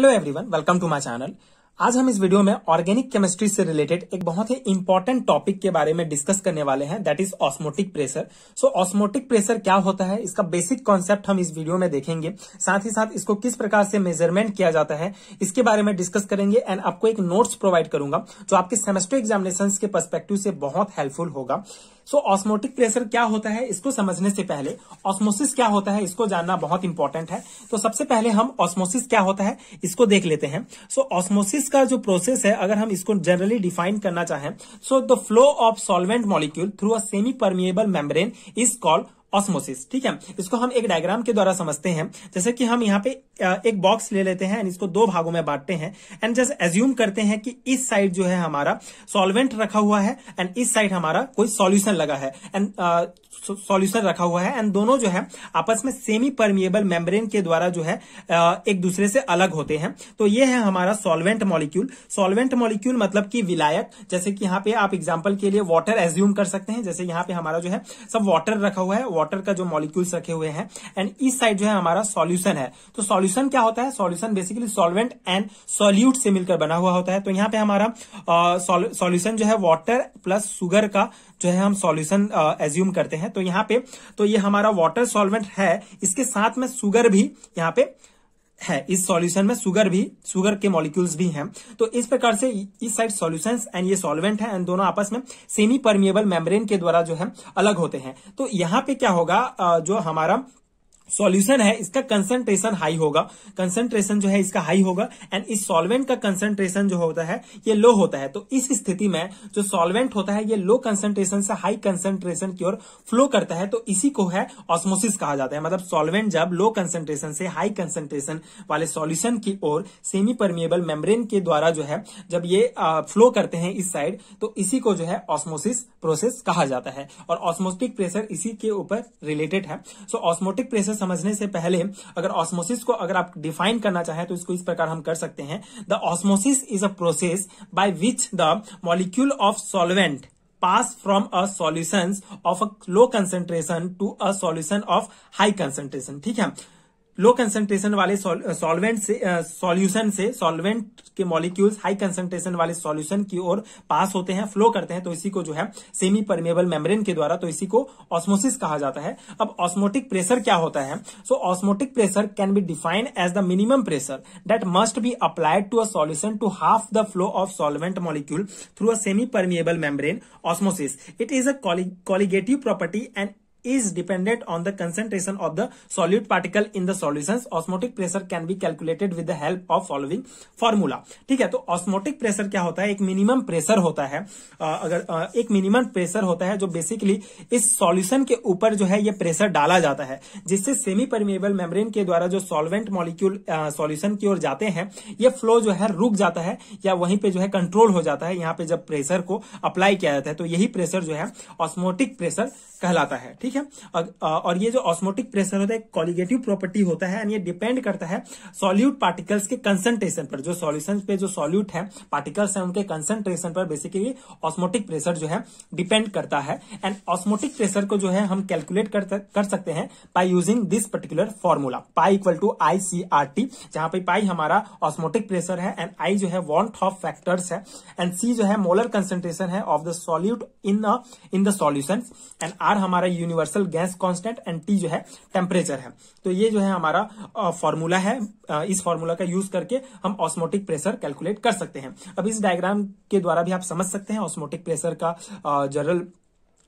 hello everyone welcome to my channel आज हम इस वीडियो में ऑर्गेनिक केमिस्ट्री से रिलेटेड एक बहुत ही इंपॉर्टेंट टॉपिक के बारे में डिस्कस करने वाले हैं that is osmotic pressure so osmotic pressure क्या होता है इसका बेसिक कॉन्सेप्ट हम इस वीडियो में देखेंगे साथ ही साथ इसको किस प्रकार से मेजरमेंट किया जाता है इसके बारे में डिस्कस करेंगे एंड आपको एक नोट्स प्रोवाइड करूंगा जो आपके सेमेस्टर एग्जामिनेशन के परस्पेक्टिव से बहुत हेल्पफुल होगा सो ऑस्मोटिक प्रेशर क्या होता है इसको समझने से पहले ऑस्मोसिस क्या होता है इसको जानना बहुत इंपॉर्टेंट है तो सबसे पहले हम ऑस्मोसिस क्या होता है इसको देख लेते हैं सो so, ऑस्मोसिस का जो प्रोसेस है अगर हम इसको जनरली डिफाइन करना चाहें so the flow of solvent molecule through a semi permeable membrane is called osmosis ठीक है इसको हम एक डायग्राम के द्वारा समझते हैं जैसे कि हम यहाँ पे एक बॉक्स ले लेते हैं एंड इसको दो भागों में बांटते हैं एंड जस्ट एज्यूम करते हैं कि इस साइड जो है हमारा सॉल्वेंट रखा हुआ है एंड इस साइड हमारा कोई सॉल्यूशन लगा है एंड सॉल्यूशन रखा हुआ है एंड दोनों जो है आपस में सेमी परमिएबल मेम्ब्रेन के द्वारा जो है एक दूसरे से अलग होते हैं तो ये है हमारा सॉल्वेंट मॉलिक्यूल सॉल्वेंट मॉलिक्यूल मतलब कि विलायक जैसे कि यहाँ पे आप एग्जाम्पल के लिए वाटर एज्यूम कर सकते हैं जैसे यहाँ पे हमारा जो है सब वाटर रखा हुआ है वाटर का जो मॉलिक्यूल्स रखे हुए हैं एंड इस साइड जो है हमारा सॉल्यूशन है तो सॉल्यूशन क्या होता है solution basically solvent and solute से मिलकर बना हुआ होता है तो यहाँ पे हमारा सॉल्यूशन जो है वाटर प्लस सुगर का जो है हम सॉल्यूशन एज्यूम करते हैं तो यहाँ पे तो ये हमारा वाटर सॉल्वेंट है इसके साथ में सुगर भी यहाँ पे है इस सॉल्यूशन में सुगर भी सुगर के मॉलिक्यूल्स भी हैं तो इस प्रकार से इस साइड सॉल्यूशंस एंड ये सॉल्वेंट है एंड दोनों आपस में सेमी परमिएबल मेम्ब्रेन के द्वारा जो है अलग होते हैं तो यहाँ पे क्या होगा जो हमारा सॉल्यूशन है इसका कंसंट्रेशन हाई होगा कंसंट्रेशन जो है इसका हाई होगा एंड इस सॉल्वेंट का कंसंट्रेशन जो होता है ये लो होता है तो इस स्थिति में जो सॉल्वेंट होता है ये लो कंसंट्रेशन से हाई कंसंट्रेशन की ओर फ्लो करता है तो इसी को है ऑस्मोसिस कहा जाता है मतलब सॉल्वेंट जब लो कंसंट्रेशन से हाई कंसंट्रेशन वाले सोल्यूशन की ओर सेमी परमिएबल मेम्ब्रेन के द्वारा जो है जब ये फ्लो करते हैं इस साइड तो इसी को जो है ऑस्मोसिस प्रोसेस कहा जाता है और ऑस्मोस्टिक प्रेशर इसी के ऊपर रिलेटेड है सो ऑस्मोटिक प्रेशर समझने से पहले अगर ऑस्मोसिस को अगर आप डिफाइन करना चाहें तो इसको इस प्रकार हम कर सकते हैं the osmosis is a process by which the molecule of solvent pass from a solutions of a low concentration to a solution of high concentration ठीक है लो कंसेंट्रेशन वाले सॉल्वेंट uh, से सॉल्यूशन uh, से solvent के molecules high concentration वाले solution की ओर पास होते हैं फ्लो करते हैं तो इसी को जो है सेमी परमेबल मेम्ब्रेन के द्वारा तो इसी को ऑस्मोसिस कहा जाता है अब ऑस्मोटिक प्रेशर क्या होता है so osmotic pressure can be defined as the minimum pressure that must be applied to a solution to हाफ the flow of solvent molecule through a semi permeable membrane osmosis it is a colligative property and is dependent on the concentration of the solute particle in the solutions osmotic pressure can be calculated with the help of following formula ठीक है तो osmotic pressure क्या होता है एक minimum pressure होता है आ, अगर आ, एक minimum pressure होता है जो basically इस solution के ऊपर जो है ये pressure डाला जाता है जिससे सेमी परमिएबल मेम्ब्रेन के द्वारा जो सॉल्वेंट मॉलिक्यूल सॉल्यूशन की ओर जाते हैं ये फ्लो जो है रुक जाता है या वहीं पे जो है कंट्रोल हो जाता है यहाँ पे जब प्रेशर को अप्लाई किया जाता है तो यही प्रेशर जो है ऑस्मोटिक प्रेशर कहलाता है ठीक ठीक है और, ये जो ऑस्मोटिक प्रेशर होता है कॉलिगेटिव प्रॉपर्टी होता है एंड ये डिपेंड करता है सॉल्यूट पार्टिकल्स के कंसंट्रेशन पर जो सॉल्यूशन पे जो सॉल्यूट है पार्टिकल्स है उनके कंसंट्रेशन पर बेसिकली ऑस्मोटिक प्रेशर जो है डिपेंड करता है एंड ऑस्मोटिक प्रेशर को जो है हम कैलकुलेट कर, सकते हैं by using this particular formula pi equal to I C R T जहां पर पाई हमारा ऑस्मोटिक प्रेशर है एंड आई जो है वॉन्ट ऑफ फैक्टर्स है एंड सी जो है मोलर कंसेंट्रेशन है of the solute in in the solution and R हमारा universe universal gas constant and T जो है टेम्परेचर है तो ये जो है हमारा फॉर्मूला है इस फॉर्मूला का यूज करके हम ऑस्मोटिक प्रेशर कैलकुलेट कर सकते हैं अब इस डायग्राम के द्वारा भी आप समझ सकते हैं ऑस्मोटिक प्रेशर का जनरल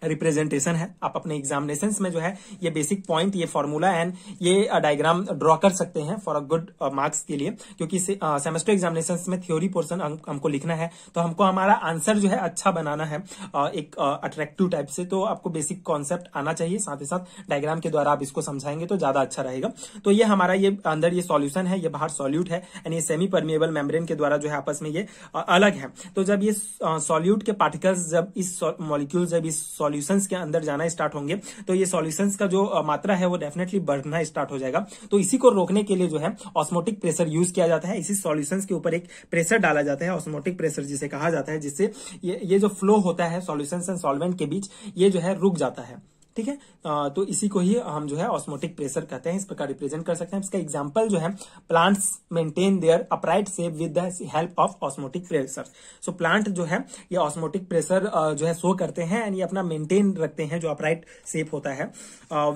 रिप्रेजेंटेशन है आप अपने एग्जामिनेशन में जो है ये बेसिक पॉइंट ये फॉर्मूला एंड ये डायग्राम uh, ड्रॉ कर सकते हैं फॉर अ गुड मार्क्स के लिए क्योंकि सेमेस्टर एग्जामिनेशन uh, में थ्योरी पोर्सन हम, हमको लिखना है तो हमको हमारा आंसर जो है अच्छा बनाना है uh, एक अट्रैक्टिव uh, टाइप से तो आपको बेसिक कॉन्सेप्ट आना चाहिए साथ ही साथ डायग्राम के द्वारा आप इसको समझाएंगे तो ज्यादा अच्छा रहेगा तो ये हमारा ये अंदर ये सोल्यूशन है ये बाहर सोल्यूट है एंड ये सेमी परमिएबल मेम्ब्रेन के द्वारा जो है आपस में ये uh, अलग है तो जब ये सोल्यूट के पार्टिकल्स जब इस मॉलिक्यूल जब इस सोल्यूशन के अंदर जाना स्टार्ट होंगे तो ये सोल्यूशन का जो मात्रा है वो डेफिनेटली बढ़ना स्टार्ट हो जाएगा तो इसी को रोकने के लिए जो है ऑस्मोटिक प्रेशर यूज किया जाता है इसी सॉल्यूशंस के ऊपर एक प्रेशर डाला जाता है ऑस्मोटिक प्रेशर जिसे कहा जाता है जिससे ये, ये जो फ्लो होता है सोल्यूशन एंड सोलवेंट के बीच ये जो है रुक जाता है ठीक है तो इसी को ही हम जो है ऑस्मोटिक प्रेशर कहते हैं इस प्रकार रिप्रेजेंट कर सकते हैं इसका एग्जाम्पल जो है plants maintain their upright shape with the help of osmotic pressure so plant जो है ये ऑस्मोटिक प्रेशर जो है शो करते हैं एंड ये अपना मेंटेन रखते हैं जो अपराइट सेप होता है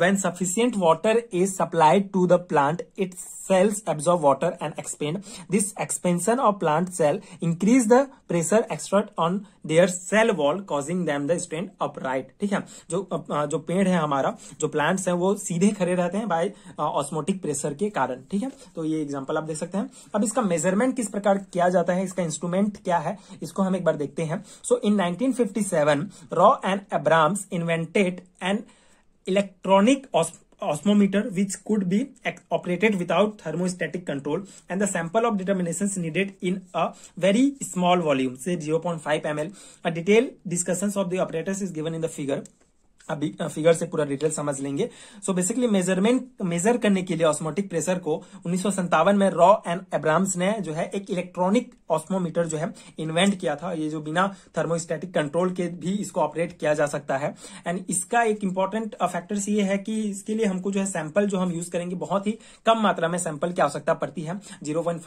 when sufficient water is supplied to the plant it cells absorb water and expand this expansion of plant cell increase the pressure exert on their cell wall causing them the strain upright ठीक है जो जो पेड़ है हमारा जो plants है वो सीधे खड़े रहते हैं बाय ऑस्मोटिक प्रेशर के कारण ठीक है तो ये एग्जांपल आप देख सकते हैं अब इसका मेजरमेंट किस प्रकार किया जाता है इसका इंस्ट्रूमेंट क्या है इसको हम एक बार देखते हैं so in nineteen Rowe and Abrams invented an electronic osmometer which could be operated without thermostatic control and the sample of determination needed in a very small volume से zero point five M L detail discussion of the operators is given in the figure अभी figure से पूरा detail समझ लेंगे so basically measurement major करने के लिए osmotic pressure को उन्नीस में रॉ एंड एब्राम्स ने जो है एक इलेक्ट्रॉनिक ऑस्मोमीटर जो है इन्वेंट किया था ये जो बिना थर्मोस्टैटिक कंट्रोल के भी इसको ऑपरेट किया जा सकता है एंड इसका एक इंपॉर्टेंट फैक्टर ये है कि इसके लिए हमको जो है सैंपल जो हम यूज करेंगे बहुत ही कम मात्रा में सैंपल की आवश्यकता पड़ती है जीरो वन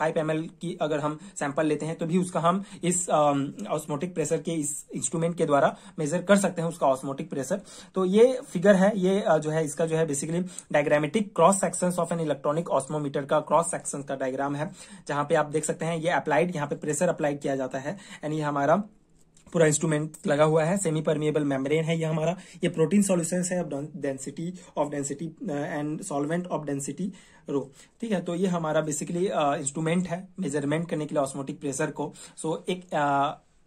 की अगर हम सैंपल लेते हैं तो भी उसका हम इस ऑस्मोटिक प्रेशर के इस इंस्ट्रूमेंट के द्वारा मेजर कर सकते हैं उसका ऑस्मोटिक प्रेशर तो ये फिगर है ये जो है इसका जो है basically diagrammatic cross section of an electronic osmometer का क्रॉस सेक्शन का डायग्राम है जहां पे आप देख सकते हैं ये अप्लाइड यहाँ पे प्रेशर अप्लाई किया जाता है एंड ये हमारा पूरा इंस्ट्रूमेंट लगा हुआ है सेमी परमिएबल मेम्ब्रेन है ये हमारा ये प्रोटीन सॉल्यूशन है density of density and solvent of density rho ठीक है तो ये हमारा बेसिकली इंस्ट्रूमेंट है मेजरमेंट करने के लिए ऑस्मोटिक प्रेशर को सो so, एक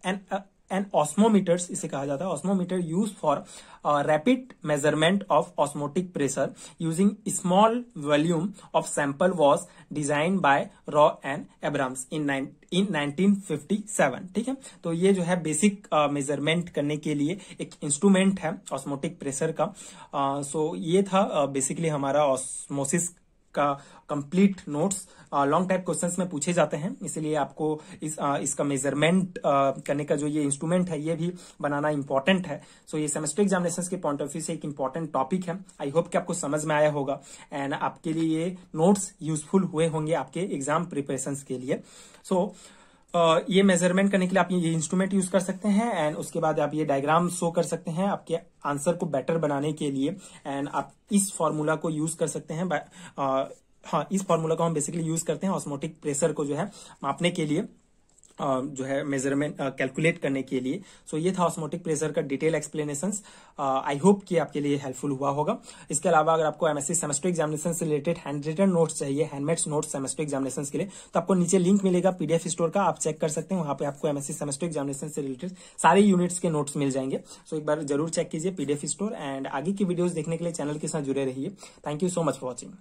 एंड एंड ऑस्मोमीटर्स इसे कहा जाता है osmometer use for rapid measurement of osmotic pressure using small volume of sample was design by Rowe and Abrams in in 1957 ठीक है तो ये जो है बेसिक मेजरमेंट uh, करने के लिए एक इंस्ट्रूमेंट है ऑस्मोटिक प्रेशर का सो uh, so ये था बेसिकली uh, हमारा ऑस्मोसिस का complete notes long type questions में पूछे जाते हैं इसलिए आपको इस आ, uh, इसका मेजरमेंट uh, करने का जो ये इंस्ट्रूमेंट है ये भी बनाना इंपॉर्टेंट है सो so, ये सेमेस्टर एग्जामिनेशन के पॉइंट ऑफ व्यू से एक इंपॉर्टेंट टॉपिक है आई होप कि आपको समझ में आया होगा एंड आपके लिए ये नोट्स यूजफुल हुए होंगे आपके एग्जाम प्रिपरेशन के लिए सो so, ये मेजरमेंट करने के लिए आप ये इंस्ट्रूमेंट यूज कर सकते हैं एंड उसके बाद आप ये डायग्राम शो कर सकते हैं आपके आंसर को बेटर बनाने के लिए एंड आप इस फॉर्मूला को यूज कर सकते हैं हाँ इस फॉर्मूला को हम बेसिकली यूज करते हैं ऑस्मोटिक प्रेशर को जो है मापने के लिए जो है मेजरमेंट कैलकुलेट करने के लिए सो so, ये था ऑस्मोटिक प्रेशर का डिटेल एक्सप्लेनेशन आई होप कि आपके लिए हेल्पफुल हुआ होगा इसके अलावा अगर आपको एमएससी सेमेस्टर एग्जामिनेशन से रिलेटेड हैंड रिटन नोट्स चाहिए हैंडमेड्स नोट्स सेमेस्टर एग्जामिनेशन के लिए तो आपको नीचे लिंक मिलेगा पीडीएफ स्टोर का आप चेक कर सकते हैं वहां पर आपको एमएससी सेमेस्टर एग्जामिनेशन से रिलेटेड सारे यूनिट्स के नोट्स मिल जाएंगे सो so, एक बार जरूर चेक कीजिए पीडीएफ स्टोर एंड आगे की वीडियोज देखने के लिए चैनल के साथ जुड़े रहिए thank you so much for watching